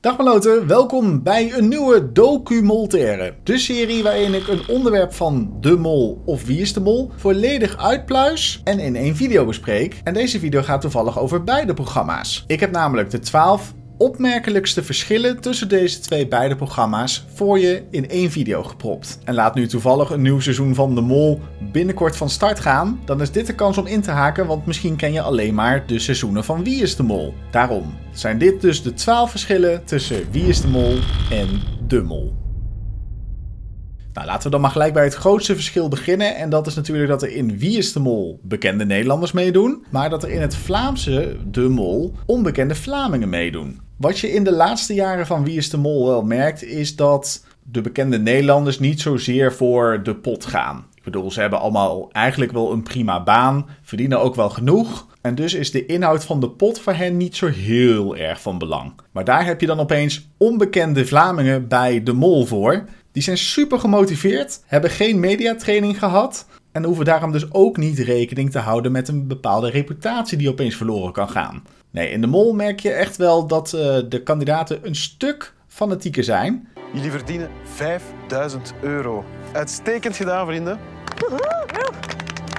Dag Maloten, welkom bij een nieuwe documentaire. De serie waarin ik een onderwerp van de mol of wie is de mol volledig uitpluis en in één video bespreek. En deze video gaat toevallig over beide programma's. Ik heb namelijk de 12 opmerkelijkste verschillen tussen deze twee beide programma's voor je in één video gepropt. En laat nu toevallig een nieuw seizoen van De Mol binnenkort van start gaan, dan is dit de kans om in te haken, want misschien ken je alleen maar de seizoenen van Wie is de Mol. Daarom zijn dit dus de 12 verschillen tussen Wie is de Mol en De Mol. Nou, laten we dan maar gelijk bij het grootste verschil beginnen. En dat is natuurlijk dat er in Wie is de Mol bekende Nederlanders meedoen. Maar dat er in het Vlaamse De Mol onbekende Vlamingen meedoen. Wat je in de laatste jaren van Wie is de Mol wel merkt, is dat de bekende Nederlanders niet zozeer voor de pot gaan. Ik bedoel, ze hebben allemaal eigenlijk wel een prima baan, verdienen ook wel genoeg. En dus is de inhoud van de pot voor hen niet zo heel erg van belang. Maar daar heb je dan opeens onbekende Vlamingen bij de mol voor. Die zijn super gemotiveerd, hebben geen mediatraining gehad en hoeven daarom dus ook niet rekening te houden met een bepaalde reputatie die opeens verloren kan gaan. Nee, in de mol merk je echt wel dat eh, de kandidaten een stuk fanatieker zijn. Jullie verdienen 5000 euro. Uitstekend gedaan, vrienden.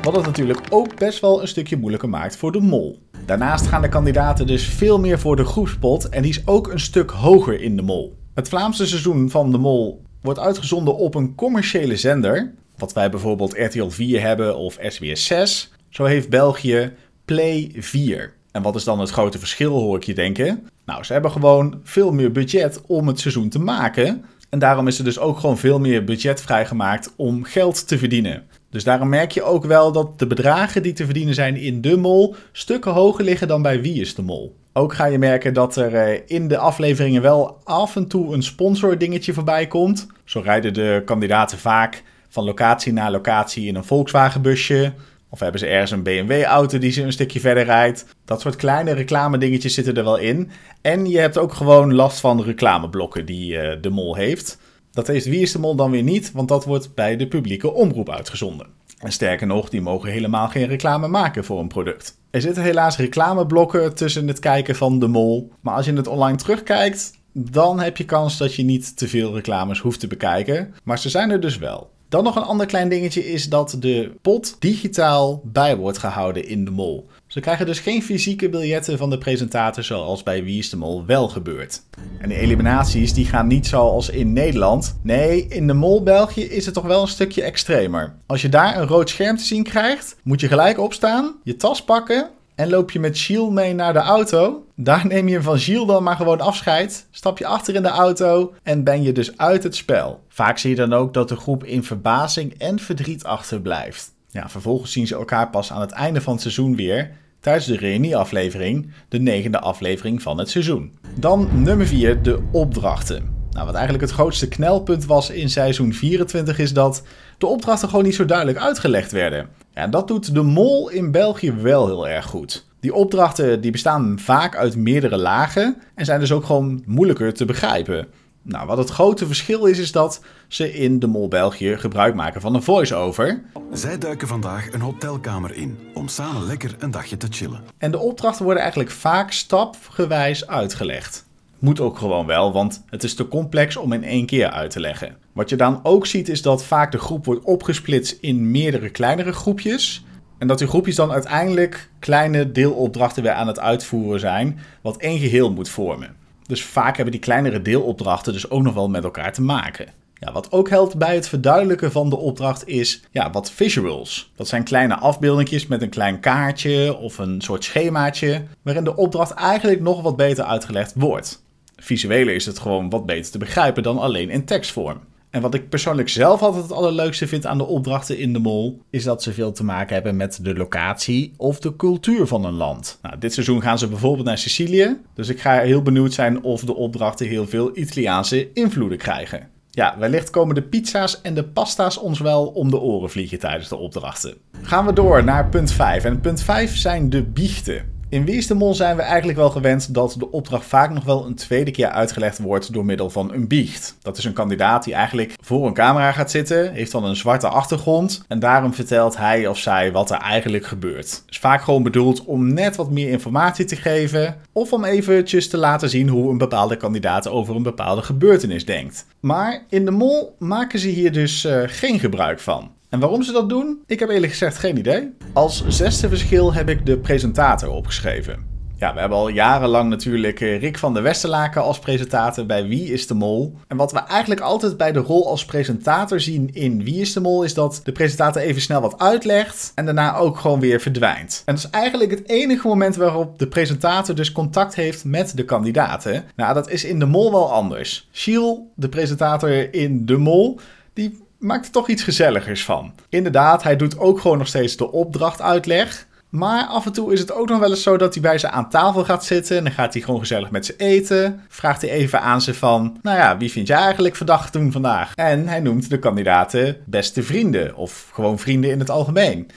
Wat het natuurlijk ook best wel een stukje moeilijker maakt voor de mol. Daarnaast gaan de kandidaten dus veel meer voor de groepspot en die is ook een stuk hoger in de mol. Het Vlaamse seizoen van de mol wordt uitgezonden op een commerciële zender, wat wij bijvoorbeeld RTL 4 hebben of SBS 6. Zo heeft België Play 4. En wat is dan het grote verschil, hoor ik je denken? Nou, ze hebben gewoon veel meer budget om het seizoen te maken. En daarom is er dus ook gewoon veel meer budget vrijgemaakt om geld te verdienen. Dus daarom merk je ook wel dat de bedragen die te verdienen zijn in de mol stukken hoger liggen dan bij Wie is de Mol. Ook ga je merken dat er eh, in de afleveringen wel af en toe een sponsor dingetje voorbij komt. Zo rijden de kandidaten vaak van locatie naar locatie in een Volkswagen busje. Of hebben ze ergens een BMW-auto die ze een stukje verder rijdt. Dat soort kleine reclame-dingetjes zitten er wel in. En je hebt ook gewoon last van reclameblokken die eh, de mol heeft. Dat heeft Wie is de Mol dan weer niet, want dat wordt bij de publieke omroep uitgezonden. En sterker nog, die mogen helemaal geen reclame maken voor een product. Er zitten helaas reclameblokken tussen het kijken van de mol. Maar als je het online terugkijkt, dan heb je kans dat je niet te veel reclames hoeft te bekijken. Maar ze zijn er dus wel. Dan nog een ander klein dingetje is dat de pot digitaal bij wordt gehouden in de mol. Ze krijgen dus geen fysieke biljetten van de presentator zoals bij Wie is de Mol wel gebeurt. En de eliminaties die gaan niet zoals in Nederland. Nee, in de Mol België is het toch wel een stukje extremer. Als je daar een rood scherm te zien krijgt, moet je gelijk opstaan, je tas pakken en loop je met Gilles mee naar de auto. Daar neem je van Gilles dan maar gewoon afscheid, stap je achter in de auto en ben je dus uit het spel. Vaak zie je dan ook dat de groep in verbazing en verdriet achterblijft. Ja, vervolgens zien ze elkaar pas aan het einde van het seizoen weer tijdens de reunie-aflevering, de negende aflevering van het seizoen. Dan nummer 4, de opdrachten. Nou, wat eigenlijk het grootste knelpunt was in seizoen 24 is dat de opdrachten gewoon niet zo duidelijk uitgelegd werden. En dat doet de mol in België wel heel erg goed. Die opdrachten die bestaan vaak uit meerdere lagen en zijn dus ook gewoon moeilijker te begrijpen. Nou, wat het grote verschil is, is dat ze in De Mol België gebruik maken van een voice-over. Zij duiken vandaag een hotelkamer in om samen lekker een dagje te chillen. En de opdrachten worden eigenlijk vaak stapgewijs uitgelegd. Moet ook gewoon wel, want het is te complex om in één keer uit te leggen. Wat je dan ook ziet is dat vaak de groep wordt opgesplitst in meerdere kleinere groepjes. En dat die groepjes dan uiteindelijk kleine deelopdrachten weer aan het uitvoeren zijn, wat één geheel moet vormen. Dus vaak hebben die kleinere deelopdrachten dus ook nog wel met elkaar te maken. Ja, wat ook helpt bij het verduidelijken van de opdracht is ja, wat visuals. Dat zijn kleine afbeeldingjes met een klein kaartje of een soort schemaatje, waarin de opdracht eigenlijk nog wat beter uitgelegd wordt. Visuele is het gewoon wat beter te begrijpen dan alleen in tekstvorm. En wat ik persoonlijk zelf altijd het allerleukste vind aan de opdrachten in de mol, is dat ze veel te maken hebben met de locatie of de cultuur van een land. Nou, dit seizoen gaan ze bijvoorbeeld naar Sicilië, dus ik ga heel benieuwd zijn of de opdrachten heel veel Italiaanse invloeden krijgen. Ja, wellicht komen de pizza's en de pasta's ons wel om de oren vliegen tijdens de opdrachten. Gaan we door naar punt 5. En punt 5 zijn de biechten. In mol zijn we eigenlijk wel gewend dat de opdracht vaak nog wel een tweede keer uitgelegd wordt door middel van een biecht. Dat is een kandidaat die eigenlijk voor een camera gaat zitten, heeft dan een zwarte achtergrond en daarom vertelt hij of zij wat er eigenlijk gebeurt. Het Is vaak gewoon bedoeld om net wat meer informatie te geven of om eventjes te laten zien hoe een bepaalde kandidaat over een bepaalde gebeurtenis denkt. Maar in de mol maken ze hier dus eh, geen gebruik van. En waarom ze dat doen? Ik heb eerlijk gezegd geen idee. Als zesde verschil heb ik de presentator opgeschreven. Ja, we hebben al jarenlang natuurlijk eh, Rick van der Westerlaken als presentator bij Wie is de Mol. En wat we eigenlijk altijd bij de rol als presentator zien in Wie is de Mol is dat de presentator even snel wat uitlegt en daarna ook gewoon weer verdwijnt. En dat is eigenlijk het enige moment waarop de presentator dus contact heeft met de kandidaten. Nou, dat is in de Mol wel anders. Shiel, de presentator in de Mol, die maakt er toch iets gezelligers van. Inderdaad, hij doet ook gewoon nog steeds de opdrachtuitleg. Maar af en toe is het ook nog wel eens zo dat hij bij ze aan tafel gaat zitten. En dan gaat hij gewoon gezellig met ze eten. Vraagt hij even aan ze van, nou ja, wie vind jij eigenlijk verdacht toen vandaag? En hij noemt de kandidaten beste vrienden. Of gewoon vrienden in het algemeen.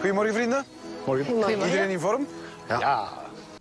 Goedemorgen vrienden. Morgen. Iedereen in vorm? Ja. ja.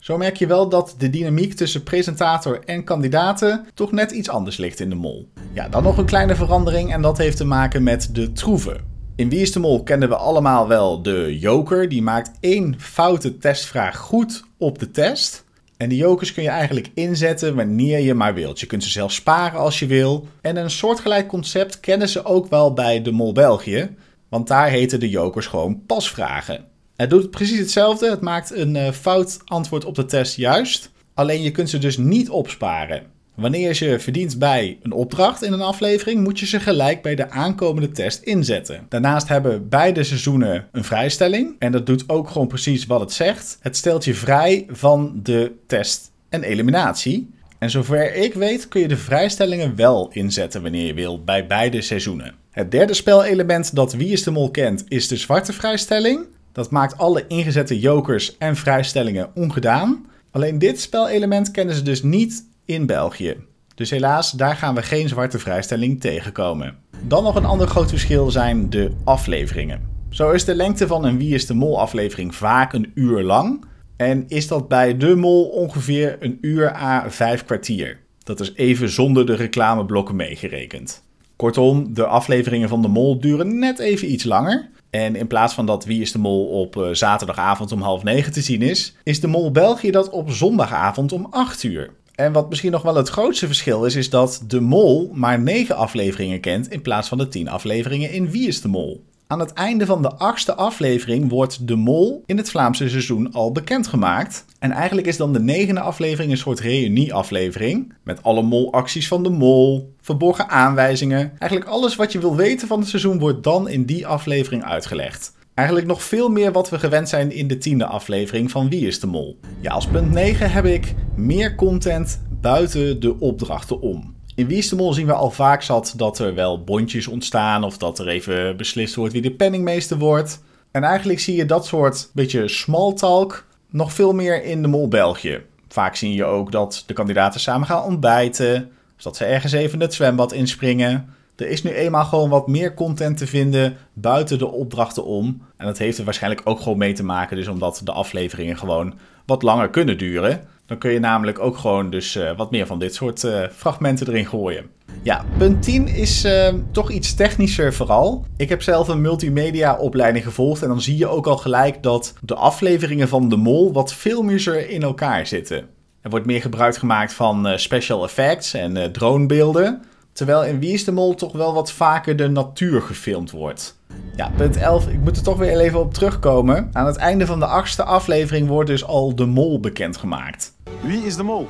Zo merk je wel dat de dynamiek tussen presentator en kandidaten toch net iets anders ligt in de mol. Ja, dan nog een kleine verandering en dat heeft te maken met de troeven. In Wie is de Mol kennen we allemaal wel de joker. Die maakt één foute testvraag goed op de test. En die jokers kun je eigenlijk inzetten wanneer je maar wilt. Je kunt ze zelf sparen als je wil. En een soortgelijk concept kennen ze ook wel bij de Mol België. Want daar heten de jokers gewoon pasvragen. Het doet precies hetzelfde. Het maakt een eh, fout antwoord op de test juist. Alleen je kunt ze dus niet opsparen. Wanneer je verdient bij een opdracht in een aflevering, moet je ze gelijk bij de aankomende test inzetten. Daarnaast hebben beide seizoenen een vrijstelling. En dat doet ook gewoon precies wat het zegt. Het stelt je vrij van de test en eliminatie. En zover ik weet kun je de vrijstellingen wel inzetten wanneer je wil bij beide seizoenen. Het derde spelelement dat Wie is de Mol kent is de zwarte vrijstelling. Dat maakt alle ingezette jokers en vrijstellingen ongedaan. Alleen dit spelelement kennen ze dus niet in België. Dus helaas, daar gaan we geen zwarte vrijstelling tegenkomen. Dan nog een ander groot verschil zijn de afleveringen. Zo is de lengte van een Wie is de Mol aflevering vaak een uur lang. En is dat bij De Mol ongeveer een uur à vijf kwartier. Dat is even zonder de reclameblokken meegerekend. Kortom, de afleveringen van De Mol duren net even iets langer. En in plaats van dat Wie is de Mol op eh, zaterdagavond om half negen te zien is, is de Mol België dat op zondagavond om acht uur. En wat misschien nog wel het grootste verschil is, is dat de Mol maar negen afleveringen kent in plaats van de tien afleveringen in Wie is de Mol. Aan het einde van de achtste aflevering wordt de mol in het Vlaamse seizoen al bekendgemaakt. En eigenlijk is dan de negende aflevering een soort reunie-aflevering. Met alle molacties van de mol, verborgen aanwijzingen. Eigenlijk alles wat je wil weten van het seizoen wordt dan in die aflevering uitgelegd. Eigenlijk nog veel meer wat we gewend zijn in de tiende aflevering van Wie is de Mol. Ja, als punt 9 heb ik meer content buiten de opdrachten om. In Wie Mol zien we al vaak zat dat er wel bondjes ontstaan of dat er even beslist wordt wie de penningmeester wordt. En eigenlijk zie je dat soort beetje small talk nog veel meer in de Mol België. Vaak zie je ook dat de kandidaten samen gaan ontbijten, dus dat ze ergens even het zwembad inspringen. Er is nu eenmaal gewoon wat meer content te vinden buiten de opdrachten om. En dat heeft er waarschijnlijk ook gewoon mee te maken, dus omdat de afleveringen gewoon wat langer kunnen duren. Dan kun je namelijk ook gewoon dus eh, wat meer van dit soort eh, fragmenten erin gooien. Ja, punt 10 is ehm, toch iets technischer vooral. Ik heb zelf een multimedia opleiding gevolgd en dan zie je ook al gelijk dat de afleveringen van De Mol wat filmischer in elkaar zitten. Er wordt meer gebruik gemaakt van eh, special effects en dronebeelden. Terwijl in Wie is de Mol toch wel wat vaker de natuur gefilmd wordt. Ja, punt 11. Ik moet er toch weer even op terugkomen. Aan het einde van de achtste aflevering wordt dus al de mol bekendgemaakt. Wie is de mol?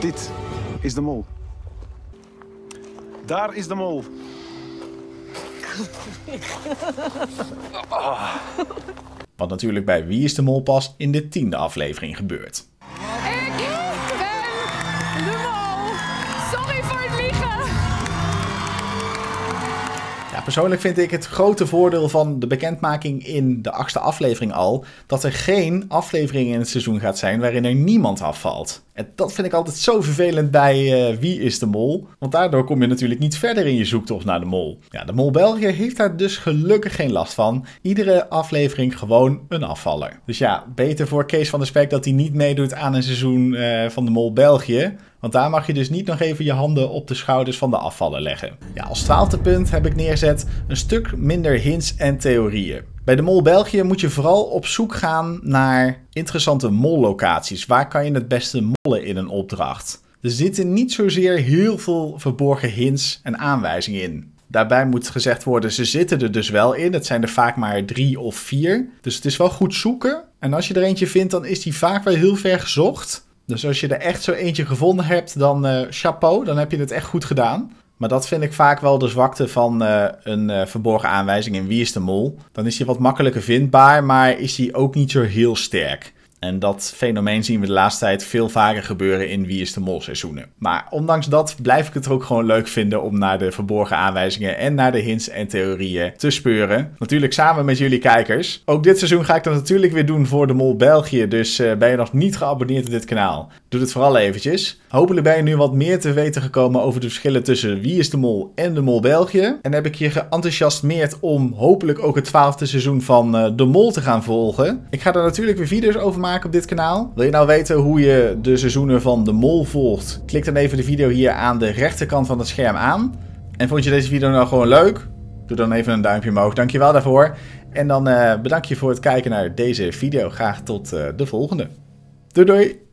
Dit is de mol. Daar is de mol. Wat natuurlijk bij Wie is de Mol pas in de tiende aflevering gebeurt. persoonlijk vind ik het grote voordeel van de bekendmaking in de achtste aflevering al... dat er geen aflevering in het seizoen gaat zijn waarin er niemand afvalt. En dat vind ik altijd zo vervelend bij eh, Wie is de Mol? Want daardoor kom je natuurlijk niet verder in je zoektocht naar de mol. Ja, de Mol België heeft daar dus gelukkig geen last van. Iedere aflevering gewoon een afvaller. Dus ja, beter voor Kees van der Spek dat hij niet meedoet aan een seizoen eh, van de Mol België... Want daar mag je dus niet nog even je handen op de schouders van de afvallen leggen. Ja, als twaalfde punt heb ik neerzet een stuk minder hints en theorieën. Bij de Mol België moet je vooral op zoek gaan naar interessante mollocaties. Waar kan je het beste mollen in een opdracht? Er zitten niet zozeer heel veel verborgen hints en aanwijzingen in. Daarbij moet gezegd worden, ze zitten er dus wel in. Het zijn er vaak maar drie of vier. Dus het is wel goed zoeken. En als je er eentje vindt, dan is die vaak wel heel ver gezocht. Dus als je er echt zo eentje gevonden hebt, dan eh, chapeau, dan heb je het echt goed gedaan. Maar dat vind ik vaak wel de zwakte van eh, een eh, verborgen aanwijzing in Wie is de Mol. Dan is hij wat makkelijker vindbaar, maar is hij ook niet zo heel sterk. En dat fenomeen zien we de laatste tijd veel vaker gebeuren in Wie is de Mol seizoenen. Maar ondanks dat blijf ik het ook gewoon leuk vinden om naar de verborgen aanwijzingen en naar de hints en theorieën te speuren. Natuurlijk samen met jullie kijkers. Ook dit seizoen ga ik dat natuurlijk weer doen voor de Mol België. Dus eh, ben je nog niet geabonneerd op dit kanaal? Doe het vooral eventjes. Hopelijk ben je nu wat meer te weten gekomen over de verschillen tussen Wie is de Mol en de Mol België. En heb ik je geenthousiasmeerd om hopelijk ook het twaalfde seizoen van eh, de Mol te gaan volgen. Ik ga daar natuurlijk weer video's over maken op dit kanaal? Wil je nou weten hoe je de seizoenen van De Mol volgt? Klik dan even de video hier aan de rechterkant van het scherm aan. En vond je deze video nou gewoon leuk? Doe dan even een duimpje omhoog. Dankjewel daarvoor. En dan uh, bedank je voor het kijken naar deze video. Graag tot eh, de volgende. Doei doei!